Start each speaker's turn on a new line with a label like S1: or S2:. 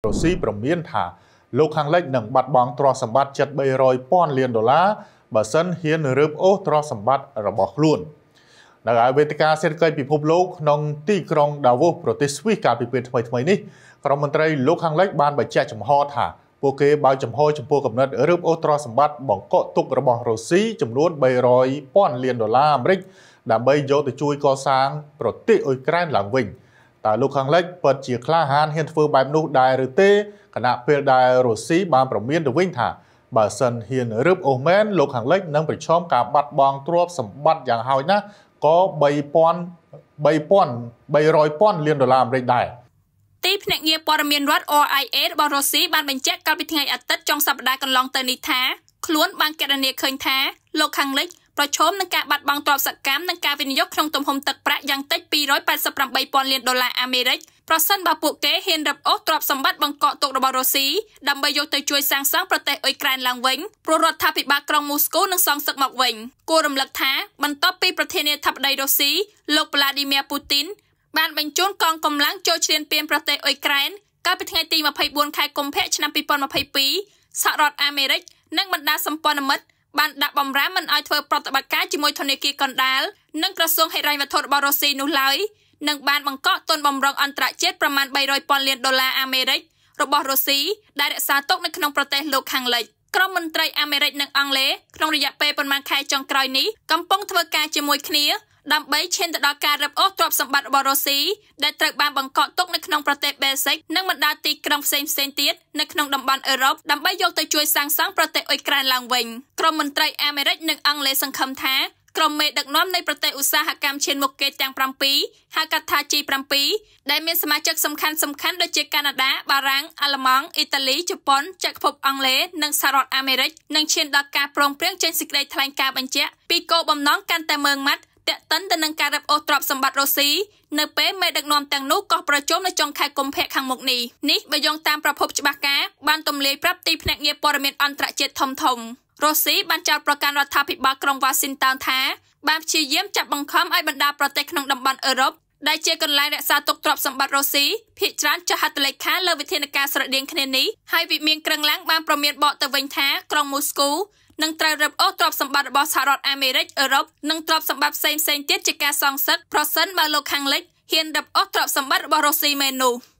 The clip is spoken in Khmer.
S1: រុស្ស៊ីប្រមានថាលោកខាងលិចនឹងបាត់បង់ទ្រព្យសម្បត្តិជិត300,000លានដុល្លារបើសិនហ៊ានរើបអូសទ្រព្យសម្បត្តិរបស់ខ្លួននៅឯវេទិកាសេដ្ឋកិច្ចពិភពលោកក្នុងទីក្រុង Davos ប្រទេសស្វីសកាលពីពេលថ្មីៗនេះក្រុមមន្ត្រីលោកខាងលិចបានបញ្ជាក់ចំហថាពួកគេបើកចំហចំពោះកំណត់រើបអូសទ្រព្យសម្បត្តិបង្កក់ទុករបស់រុស្ស៊ីចំនួន300,000លានដុល្លារអាមេរិកដើម្បីយកទៅជួយកសាង ប្រទេសអ៊ុយក្រែនឡើងវិញ។តើលោកខាងលិចពិតជាក្លាហានហ៊ានធ្វើបែបនោះដែរឬទេខណៈពេលដែលរុស្ស៊ីបានប្រមានទៅវិញថាបើសិនហ៊ានរឹបអូមែនលោកខាងលិចនឹងប្រឈមការបាត់បង់ទ្រព្យសម្បត្តិយ៉ាងហោចណាស់ក៏3000 3000 300,000លានដុល្លារអាមេរិកដែរ
S2: ទីភ្នាក់ងារព័ត៌មានរដ្ឋ RIA របស់រុស្ស៊ីបានបញ្ជាក់កាលពីថ្ងៃអាទិត្យចុងសប្តាហ៍កន្លងទៅនេះថាខ្លួនបានគណនាឃើញថាលោកខាងលិចប្រឈមនឹងការបាត់បង់ទ្រព្យសកម្មនិងការវិនិយោគក្នុងទំហំទឹកប្រាក់យ៉ាងតិច288,000លានដុល្លារអាមេរិកប្រសិនបើពួកគេហ៊ានរឹបអូសទ្រព្យសម្បត្តិបង្កក់ទុករបស់រុស្ស៊ីដើម្បីយកទៅជួយសាងសង់ប្រទេសអ៊ុយក្រែនឡើងវិញព្រោះរដ្ឋាភិបាលក្រុងមូស្គូនឹងសងសឹកមកវិញគួររំលឹកថាបន្ទាប់ពីប្រធានាធិបតីរុស្ស៊ីលោក Vladimir Putin បានបញ្ជូនកងកម្លាំងចូលឈ្លានពានប្រទេសអ៊ុយក្រែនកាលពីថ្ងៃទី24ខែកុម្ភៈឆ្នាំ2022សហរដ្ឋអាមេរិកនិងបណ្ដាសម្ព័ន្ធមិត្តបានដាក់បំរាមមិនឲ្យធ្វើប្រតិបត្តិការជាមួយធនាគារកណ្ដាលនិងក្រសួងហិរញ្ញវត្ថុរបស់រុស្ស៊ីនោះឡើយនិងបានបង្កក់ទុនបំរុងអន្តរជាតិប្រមាណ300,000លានដុល្លារអាមេរិករបស់រុស្ស៊ីដែលរក្សាទុកនៅក្នុងប្រទេសលោកខាងលិចក្រមមន្ត្រីអាមេរិកនិងអង់គ្លេសក្នុងរយៈពេលប្រមាណខែចុងក្រោយនេះកំពុងធ្វើការជាមួយគ្នាដើម្បីឈានទៅដល់ការរឹបអូសទ្រព្យសម្បត្តិរបស់រុស្ស៊ីដែលត្រូវបានបង្កក់ទុកនៅក្នុងប្រទេសសិកនិងបណ្ដាទីក្រុងផ្សេងផ្សេងទៀតនៅក្នុងតំបន់អឺរ៉ុបដើម្បីយកទៅជួយសាងសង់ប្រទេសអ៊ុយក្រែនឡើងវិញក្រុមមន្ត្រីអាមេរិកនិងអង់គ្លេសសង្ឃឹមថាក្រុមមេដឹកនាំនៃប្រទេសឧស្សាហកម្មឈានមុខគេទាំង7ហៅកាត់ថា G7 ដែលមានសមាជិកសំខាន់សំខាន់ដូចជាកាណាដា បារាំងអាល្លឺម៉ង់អ៊ីតាលី ជប៉ុន ចក្រភពអង់គ្លេសនិងសហរដ្ឋអាមេរិកនឹងឈានដល់ការព្រមព្រៀងចេញសេចក្តីថ្លែងការណ៍បញ្ជាក់ពីគោលបំណងកាន់តែមើងម៉ាត់តាក់ទិនទៅនឹងការរឹបអូសទ្រព្យសម្បត្តិរុស្ស៊ីនៅពេលមេដឹកនាំទាំងនោះក៏ប្រជុំនៅចុងខែកុម្ភៈខាងមុខនេះនេះបើយោងតាមប្រភពច្បាស់ការបានទម្លាយប្រាប់ទីភ្នាក់ងារព័ត៌មានអន្តរជាតិធំធំរុស្ស៊ីបានចោទប្រកាន់រដ្ឋាភិបាលក្រុងវ៉ាស៊ីនតោនថាបានព្យាយាមចាប់បង្ខំឲ្យបណ្ដាប្រទេសក្នុងតំបន់អឺរ៉ុបដែលជាកន្លែងរក្សាទុកទ្រព្យសម្បត្តិរុស្ស៊ីភាគច្រើនចុះហត្ថលេខាលើវិធានការស្រដៀងគ្នានេះហើយវិមានក្រឹងឡើងបានប្រមានបកទៅវិញថាក្រុងមូស្គូនិងត្រូវរឹបអូសទ្រព្យសម្បត្តិរបស់សហរដ្ឋអាមេរិកអឺរ៉ុបនិងទ្រព្យសម្បត្តិផ្សេងៗទៀតជាការសងសឹកប្រសិនបើលោកខាងលិចហ៊ានរឹបអូសទ្រព្យសម្បត្តិរបស់រុស្ស៊ីមែននោះ។